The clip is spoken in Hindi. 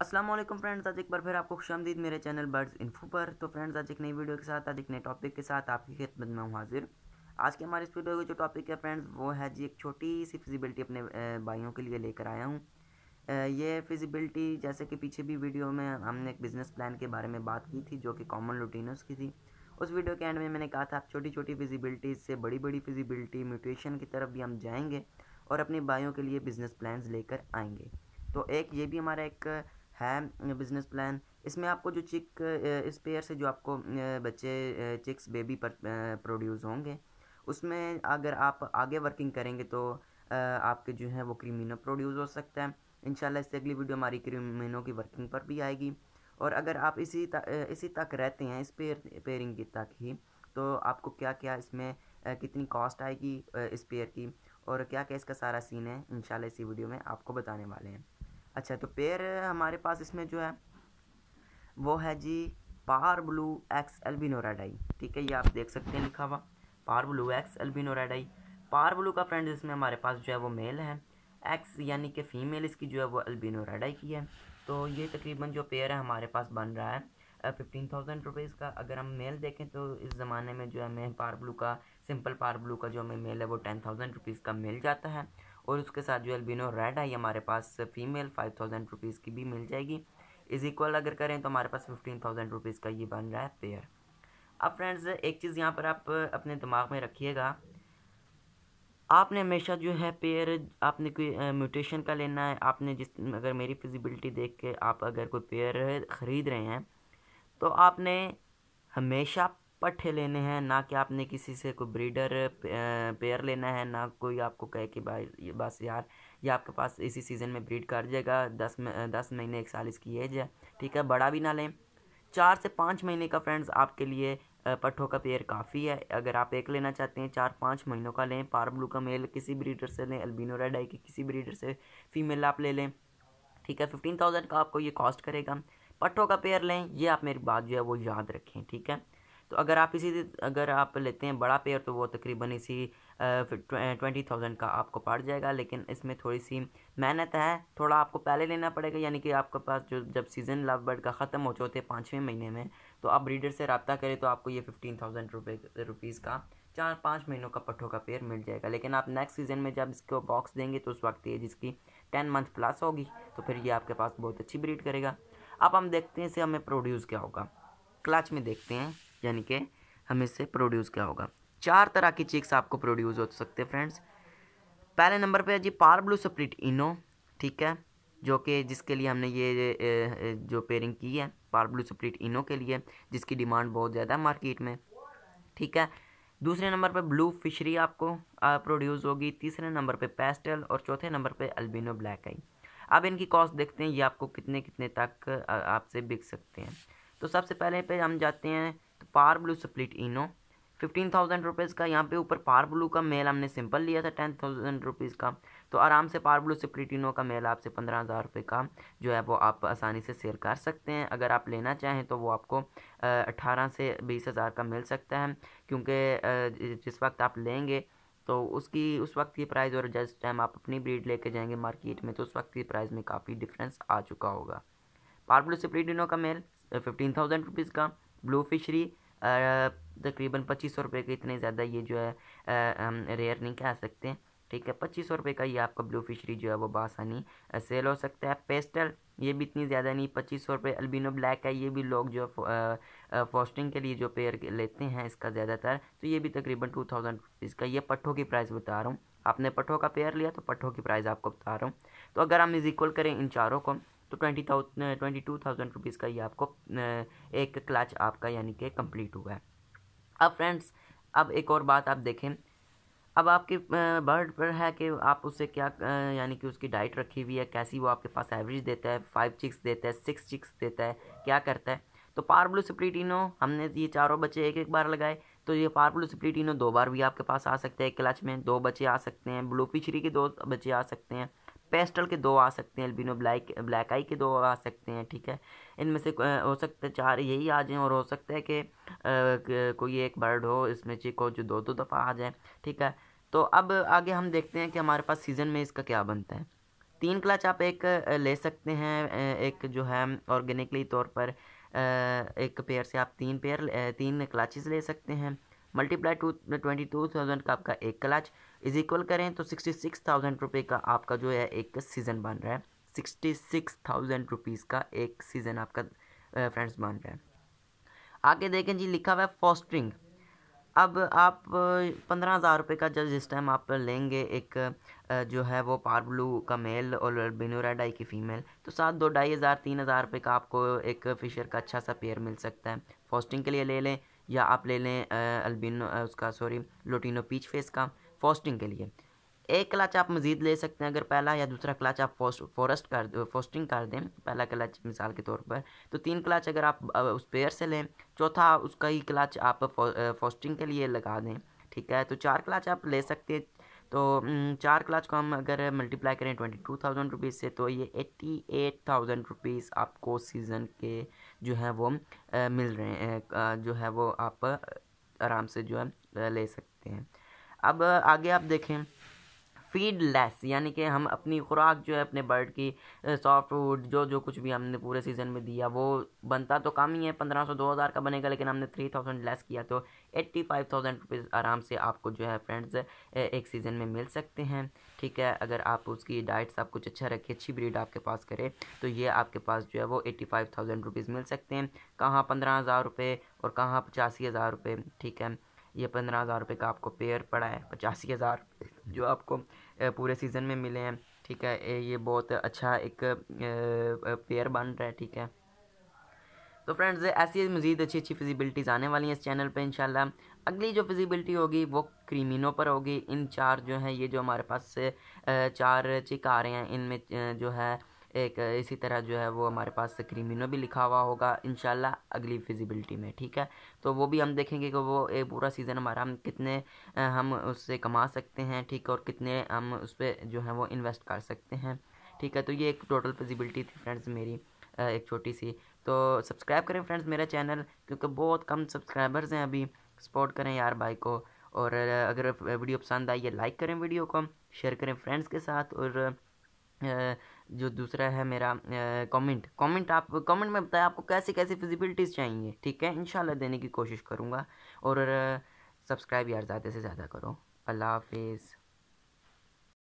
असलम फ्रेंड्स आज एक बार फिर आपको खुशामदीद मेरे चैनल बर्ड्स इन्फो पर तो फ्रेंड्स आज एक नई वीडियो के साथ आज एक नए टॉपिक के साथ आपकी खिदमत में हूँ हाजिर आज के हमारे इस वीडियो का जो टॉपिक है फ्रेंड्स वो है जी एक छोटी सी फिजिबिलिटी अपने भाइयों के लिए लेकर आया हूँ ये फिजिबिलिटी जैसे कि पीछे भी वीडियो में हमने एक बिज़नेस प्लान के बारे में बात की थी जो कि कॉमन रूटीनस की थी उस वीडियो के एंड में मैंने कहा था आप छोटी छोटी फिजिबिलिटीज़ से बड़ी बड़ी फिजिबिलिटी म्यूटेशन की तरफ भी हम जाएंगे और अपने भाइयों के लिए बिज़नेस प्लान्स लेकर आएंगे तो एक ये भी हमारा एक है बिज़नेस प्लान इसमें आपको जो चिक इस पेयर से जो आपको बच्चे चिक्स बेबी पर प्रोड्यूस होंगे उसमें अगर आप आगे वर्किंग करेंगे तो आपके जो है वो क्रीमिनो प्रोड्यूस हो सकता है इन इससे अगली वीडियो हमारी क्रीमिनो की वर्किंग पर भी आएगी और अगर आप इसी तक इसी तक रहते हैं इस पेयर पेयरिंग की तक ही तो आपको क्या क्या इसमें कितनी कॉस्ट आएगी इस पेयर की और क्या क्या इसका सारा सीन है इन इसी वीडियो में आपको बताने वाले हैं अच्छा तो पेयर हमारे पास इसमें जो है वो है जी पार ब्लू एक्स एल्बिनोराडाई ठीक है ये आप देख सकते हैं लिखा हुआ par blue X albino red eye par blue का फ्रेंड इसमें हमारे पास जो है वो मेल है एक्स यानी कि फ़ीमेल इसकी जो है वो एल्बिनोराडाई की है तो ये तकरीबन जो पेयर है हमारे पास बन रहा है फिफ्टीन थाउजेंड रुपीज़ का अगर हम मेल देखें तो इस ज़माने में जो है हमें पार ब्लू का सिंपल पार ब्लू का जो हमें मेल है वो टेन थाउजेंड रुपीज़ का मिल जाता है और उसके साथ जो एल्बिनो रेड आई हमारे पास फीमेल फाइव थाउजेंड रुपीज़ की भी मिल जाएगी इज़ इक्वल अगर करें तो हमारे पास फिफ्टीन थाउजेंड रुपीज़ का ये बन रहा है पेयर अब फ्रेंड्स एक चीज़ यहाँ पर आप अपने दिमाग में रखिएगा आपने हमेशा जो है पेयर आपने कोई म्यूटेशन का लेना है आपने जिस अगर मेरी फिजिबिलिटी देख के आप अगर कोई पेयर ख़रीद रहे हैं तो आपने हमेशा पट्ठे लेने हैं ना कि आपने किसी से कोई ब्रीडर पेयर लेना है ना कोई आपको कहे कि भाई बस यार ये आपके पास इसी सीज़न में ब्रीड कर जाएगा दस में दस महीने एक साल इसकी एज है ठीक है बड़ा भी ना लें चार से पाँच महीने का फ्रेंड्स आपके लिए पट्ठों का पेयर काफ़ी है अगर आप एक लेना चाहते हैं चार पाँच महीनों का लें पार ब्लू का मेल किसी ब्रीडर से लें अल्बिनो रेड आई की किसी ब्रीडर से फीमेल आप ले लें ठीक है फिफ्टीन थाउजेंड का आपको ये कॉस्ट करेगा पट्ठों का पेयर लें ये आप मेरी बात जो है वो याद रखें ठीक है तो अगर आप इसी अगर आप लेते हैं बड़ा पेयर तो वो तकरीबन इसी ट्वेंटी थाउजेंड का आपको पड़ जाएगा लेकिन इसमें थोड़ी सी मेहनत है थोड़ा आपको पहले लेना पड़ेगा यानी कि आपके पास जो जब सीज़न लव बर्ड का ख़त्म हो चुके पाँचवें महीने में तो आप ब्रीडर से रबता करें तो आपको ये फिफ्टीन थाउजेंड रुपये रुपीज़ का चार पाँच महीनों का पट्ठों का पेयर मिल जाएगा लेकिन आप नेक्स्ट सीज़न में जब इसको बॉक्स देंगे तो उस वक्त ये जिसकी टेन मंथ प्लस होगी तो फिर ये आपके पास बहुत अच्छी ब्रीड करेगा अब हम देखते हैं इसे हमें प्रोड्यूस क्या होगा क्लच में देखते हैं यानी कि हम इससे प्रोड्यूस क्या होगा चार तरह की चिक्स आपको प्रोड्यूस हो सकते हैं फ्रेंड्स पहले नंबर पे है जी पार ब्लू सप्लिट इनो ठीक है जो कि जिसके लिए हमने ये जो पेयरिंग की है पार ब्लू सप्लिट इनो के लिए जिसकी डिमांड बहुत ज़्यादा है मार्केट में ठीक है दूसरे नंबर पे ब्लू फिशरी आपको प्रोड्यूस होगी तीसरे नंबर पे पेस्टल और चौथे नंबर पे अल्बिनो ब्लैक आई अब इनकी कॉस्ट देखते हैं ये आपको कितने कितने तक आपसे बिक सकते हैं तो सबसे पहले पे हम जाते हैं तो par blue split ino fifteen thousand rupees का यहाँ पे ऊपर पार ब्लू का मेल हमने सिंपल लिया था टेन थाउजेंड रुपीज़ का तो आराम से पार ब्लू इनो का मेल आपसे पंद्रह हज़ार रुपये का जो है वो आप आसानी से शेयर कर सकते हैं अगर आप लेना चाहें तो वो आपको अट्ठारह से बीस हज़ार का मिल सकता है क्योंकि जिस वक्त आप लेंगे तो उसकी उस वक्त की प्राइस और जिस टाइम आप अपनी ब्रीड लेके जाएंगे मार्केट में तो उस वक्त की प्राइस में काफ़ी डिफरेंस आ चुका होगा पार ब्लू इनो का मेल फिफ्टीन थाउजेंड रुपीज़ का ब्लू फिशरी तकरीबन पच्चीस सौ रुपये के इतने ज़्यादा ये जो है रेयर नहीं कह सकते ठीक है पच्चीस सौ रुपये का ये आपका ब्लू फिशरी जो है वो बासानी सेल हो सकता है पेस्टल ये भी इतनी ज़्यादा नहीं पच्चीस सौ रुपये अल्बिनो ब्लैक है ये भी लोग जो फॉस्टिंग फोस्टिंग के लिए जो पेयर लेते हैं इसका ज़्यादातर तो ये भी तकरीबन टू थाउजेंड रुपीज़ का ये पट्ठों की प्राइस बता रहा हूँ आपने पट्ठों का पेयर लिया तो पट्ठों की प्राइस आपको बता रहा हूँ तो अगर हम इज इक्वल करें इन चारों को तो twenty thousand twenty two thousand rupees का ये आपको एक क्लच आपका यानी कि कंप्लीट हुआ है अब फ्रेंड्स अब एक और बात आप देखें अब आपके बर्ड पर है कि आप उससे क्या यानी कि उसकी डाइट रखी हुई है कैसी वो आपके पास एवरेज देता है फाइव चिक्स देता है सिक्स चिक्स देता है क्या करता है तो पार ब्लू स्प्लिटिनो हमने ये चारों बच्चे एक एक बार लगाए तो ये पार ब्लू स्प्लिटिनो दो बार भी आपके पास आ सकते हैं क्लच में दो बच्चे आ सकते हैं ब्लू पिछड़ी के दो बच्चे आ सकते हैं पेस्टल के दो आ सकते हैं एल्बिनो ब्लैक ब्लैक आई के दो आ सकते हैं ठीक है इनमें से हो सकता है चार यही आ जाएँ और हो सकता है कि कोई एक बर्ड हो इसमें चिक हो जो दो दो दफ़ा आ जाए ठीक है तो अब आगे हम देखते हैं कि हमारे पास सीज़न में इसका क्या बनता है तीन क्लच आप एक ले सकते हैं एक जो है ऑर्गेनिकली तौर पर एक पेयर से आप तीन पेयर तीन क्लचेस ले सकते हैं multiply two twenty two thousand का आपका एक क्लाच इज इक्वल करें तो सिक्सटी सिक्स थाउजेंड रुपये का आपका जो है एक सीज़न बन रहा है सिक्सटी सिक्स थाउजेंड रुपीज़ का एक सीज़न आपका फ्रेंड्स बन रहा है आगे देखें जी लिखा हुआ है फॉस्टरिंग अब आप पंद्रह हज़ार रुपये का जब जिस टाइम आप लेंगे एक जो है वो पार ब्लू का मेल और बिनो रेड आई की फ़ीमेल तो साथ दो ढाई हज़ार तीन हज़ार रुपये का आपको एक फ़िशर का अच्छा सा पेयर मिल सकता है फॉस्टिंग के लिए ले लें या आप ले लें अल्बिनो उसका सॉरी लोटिनो पीच फेस का फॉस्टिंग के लिए एक क्लच आप मज़ीद ले सकते हैं अगर पहला या दूसरा क्लच आप फॉस्ट फॉरेस्ट कर फोस्टिंग कर दें पहला क्लच मिसाल के तौर पर तो तीन क्लच अगर आप उस पेयर से लें चौथा उसका ही क्लच आप फॉस्टिंग के लिए लगा दें ठीक है तो चार क्लच आप ले सकते हैं तो चार क्लास को हम अगर मल्टीप्लाई करें ट्वेंटी टू थाउजेंड रुपीज़ से तो ये एट्टी एट थाउजेंड रुपीज़ आपको सीज़न के जो है वो आ, मिल रहे हैं जो है वो आप आराम से जो है ले सकते हैं अब आगे आप देखें फीड लेस यानी कि हम अपनी खुराक जो है अपने बर्ड की सॉफ्ट फूड जो जो कुछ भी हमने पूरे सीज़न में दिया वो बनता तो कम ही है पंद्रह सौ दो हज़ार का बनेगा लेकिन हमने थ्री थाउजेंड लेस किया तो एट्टी फाइव थाउजेंड रुपीज़ आराम से आपको जो है फ्रेंड्स एक सीज़न में मिल सकते हैं ठीक है अगर आप उसकी डाइट्स आप कुछ अच्छा रखें अच्छी ब्रीड आपके पास करें तो ये आपके पास जो है वो एट्टी फाइव थाउजेंड रुपीज़ मिल सकते हैं कहाँ पंद्रह हज़ार रुपये और कहाँ पचासी हज़ार रुपये ठीक है ये पंद्रह हज़ार रुपये का आपको पेयर पड़ा है पचासी हज़ार जो आपको पूरे सीज़न में मिले हैं ठीक है ये बहुत अच्छा एक पेयर बन रहा है ठीक है तो फ्रेंड्स ऐसी मज़ीद अच्छी अच्छी फिजिबिलिटीज़ आने वाली हैं इस चैनल पे इंशाल्लाह अगली जो फिजिबिलिटी होगी वो क्रीमिनो पर होगी इन चार जो हैं ये जो हमारे पास चार चिक आ रहे हैं इनमें जो है एक इसी तरह जो है वो हमारे पास क्रीमिनो भी लिखा हुआ होगा इन अगली फिजिबिलिटी में ठीक है तो वो भी हम देखेंगे कि वो एक पूरा सीज़न हमारा हम कितने हम उससे कमा सकते हैं ठीक और कितने हम उस पर जो है वो इन्वेस्ट कर सकते हैं ठीक है तो ये एक टोटल फिजिबिलिटी थी फ्रेंड्स मेरी एक छोटी सी तो सब्सक्राइब करें फ्रेंड्स मेरा चैनल क्योंकि बहुत कम सब्सक्राइबर्स हैं अभी सपोर्ट करें यार भाई को और अगर वीडियो पसंद आई है लाइक करें वीडियो को शेयर करें फ्रेंड्स के साथ और जो दूसरा है मेरा कमेंट कमेंट आप कमेंट में बताएं आपको कैसी कैसी फिजिबिलिटीज़ चाहिए ठीक है इन देने की कोशिश करूँगा और सब्सक्राइब यार ज़्यादा से ज़्यादा करो अल्लाह हाफिज़